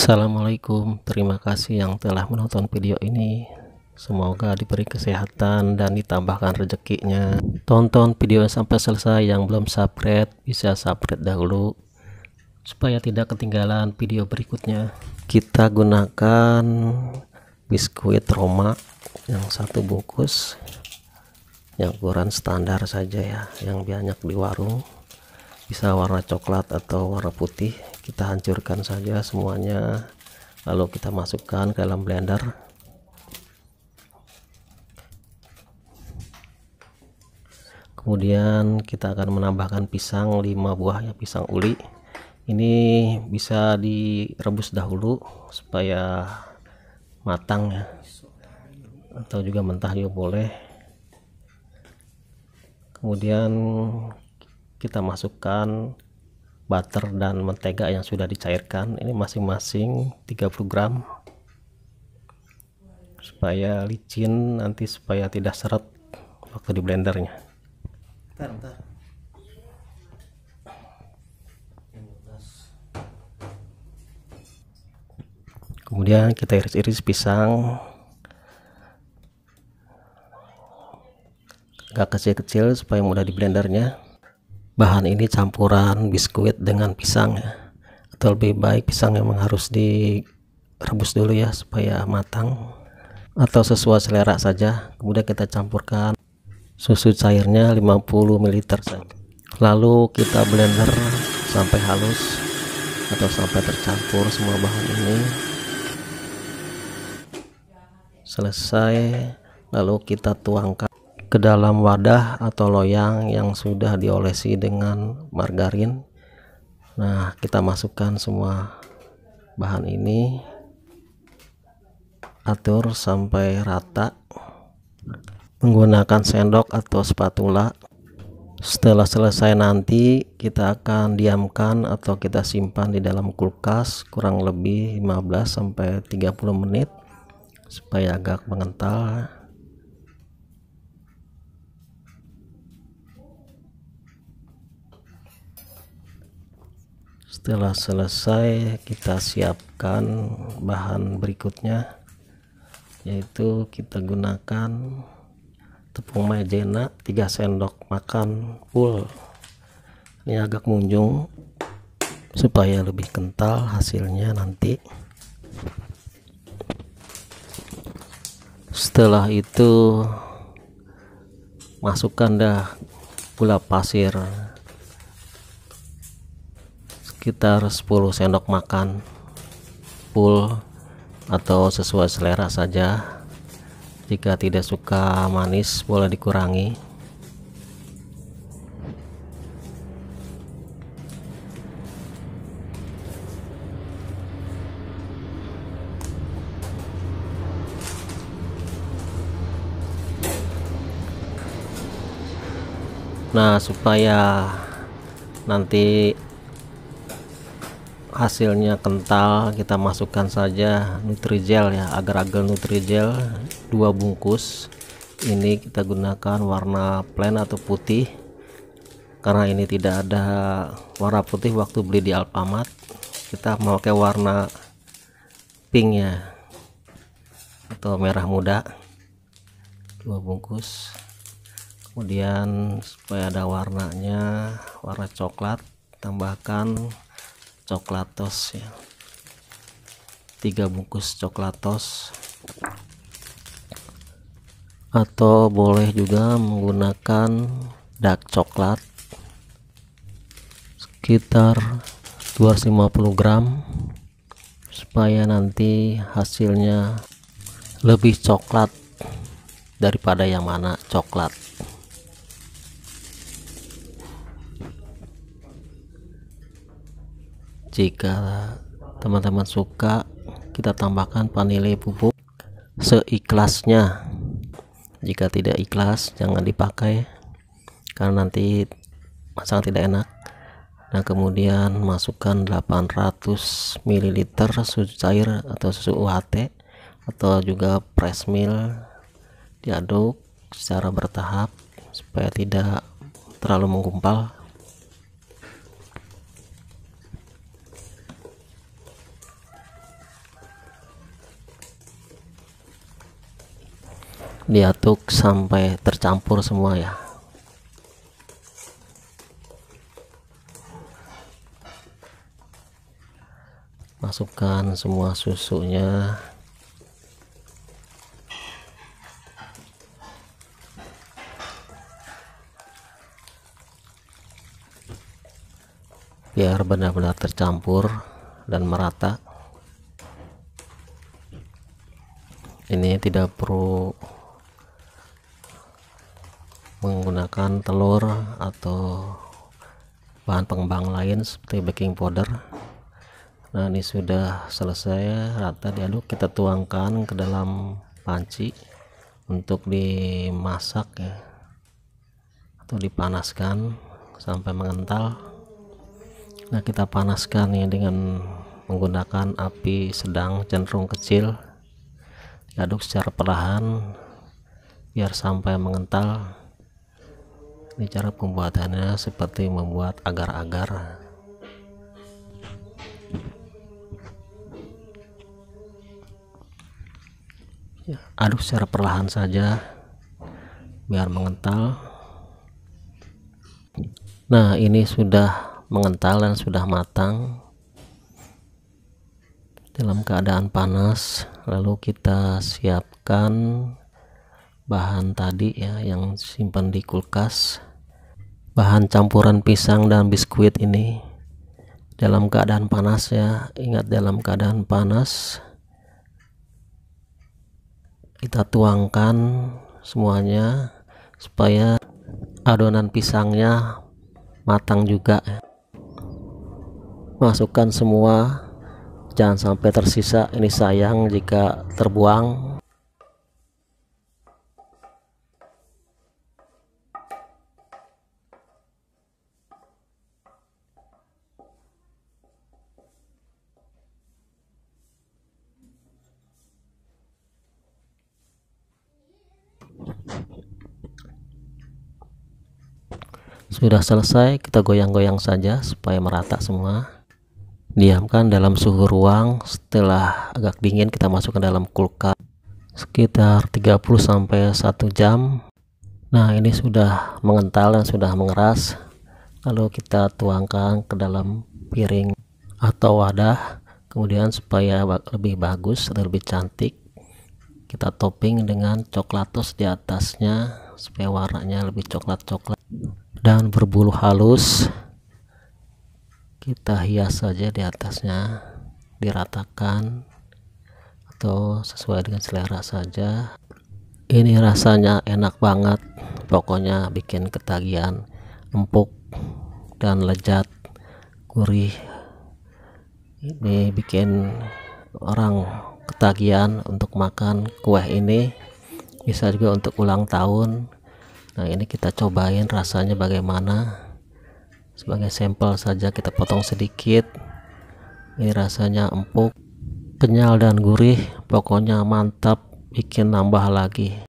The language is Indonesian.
Assalamualaikum, terima kasih yang telah menonton video ini. Semoga diberi kesehatan dan ditambahkan rezekinya. Tonton video sampai selesai yang belum subscribe, bisa subscribe dahulu supaya tidak ketinggalan video berikutnya. Kita gunakan biskuit Roma yang satu bungkus, yang ukuran standar saja ya, yang banyak di warung bisa warna coklat atau warna putih kita hancurkan saja semuanya lalu kita masukkan ke dalam blender kemudian kita akan menambahkan pisang 5 buah ya pisang uli ini bisa direbus dahulu supaya matang ya atau juga mentah juga boleh kemudian kita masukkan butter dan mentega yang sudah dicairkan ini masing-masing 30 gram supaya licin nanti supaya tidak seret waktu di blendernya bentar, bentar. kemudian kita iris-iris pisang gak kecil-kecil supaya mudah di blendernya bahan ini campuran biskuit dengan pisang ya atau lebih baik pisang memang harus direbus dulu ya supaya matang atau sesuai selera saja kemudian kita campurkan susu cairnya 50 ml lalu kita blender sampai halus atau sampai tercampur semua bahan ini selesai lalu kita tuangkan ke dalam wadah atau loyang yang sudah diolesi dengan margarin nah kita masukkan semua bahan ini atur sampai rata menggunakan sendok atau spatula setelah selesai nanti kita akan diamkan atau kita simpan di dalam kulkas kurang lebih 15 sampai 30 menit supaya agak mengental setelah selesai kita siapkan bahan berikutnya yaitu kita gunakan tepung maizena 3 sendok makan full ini agak munjung supaya lebih kental hasilnya nanti setelah itu masukkan dah gula pasir sekitar 10 sendok makan full atau sesuai selera saja jika tidak suka manis boleh dikurangi Nah, supaya nanti hasilnya kental kita masukkan saja nutrijel ya agar-agar nutrijel dua bungkus ini kita gunakan warna plain atau putih karena ini tidak ada warna putih waktu beli di Alfamart kita memakai warna pink ya atau merah muda dua bungkus kemudian supaya ada warnanya warna coklat tambahkan coklatos ya tiga bungkus coklatos atau boleh juga menggunakan dark coklat sekitar 250 gram supaya nanti hasilnya lebih coklat daripada yang mana coklat jika teman-teman suka kita tambahkan vanili bubuk seikhlasnya jika tidak ikhlas jangan dipakai karena nanti masakan tidak enak nah kemudian masukkan 800 ml susu cair atau susu UHT atau juga press meal diaduk secara bertahap supaya tidak terlalu menggumpal diaduk sampai tercampur semua ya masukkan semua susunya biar benar-benar tercampur dan merata ini tidak perlu menggunakan telur atau bahan pengembang lain seperti baking powder nah ini sudah selesai rata diaduk kita tuangkan ke dalam panci untuk dimasak ya atau dipanaskan sampai mengental nah kita panaskan ya dengan menggunakan api sedang cenderung kecil diaduk secara perlahan biar sampai mengental ini cara pembuatannya seperti membuat agar-agar ya, aduk secara perlahan saja biar mengental nah ini sudah mengental dan sudah matang dalam keadaan panas lalu kita siapkan bahan tadi ya yang simpan di kulkas bahan campuran pisang dan biskuit ini dalam keadaan panas ya ingat dalam keadaan panas kita tuangkan semuanya supaya adonan pisangnya matang juga ya. masukkan semua jangan sampai tersisa ini sayang jika terbuang Sudah selesai, kita goyang-goyang saja supaya merata semua. Diamkan dalam suhu ruang, setelah agak dingin kita masukkan dalam kulkas sekitar 30 sampai 1 jam. Nah, ini sudah mengental dan sudah mengeras. Lalu kita tuangkan ke dalam piring atau wadah. Kemudian supaya lebih bagus atau lebih cantik, kita topping dengan coklatos di atasnya supaya warnanya lebih coklat-coklat dan berbulu halus kita hias saja di atasnya diratakan atau sesuai dengan selera saja ini rasanya enak banget pokoknya bikin ketagihan empuk dan lezat gurih ini bikin orang ketagihan untuk makan kue ini bisa juga untuk ulang tahun nah ini kita cobain rasanya bagaimana sebagai sampel saja kita potong sedikit ini rasanya empuk kenyal dan gurih pokoknya mantap bikin nambah lagi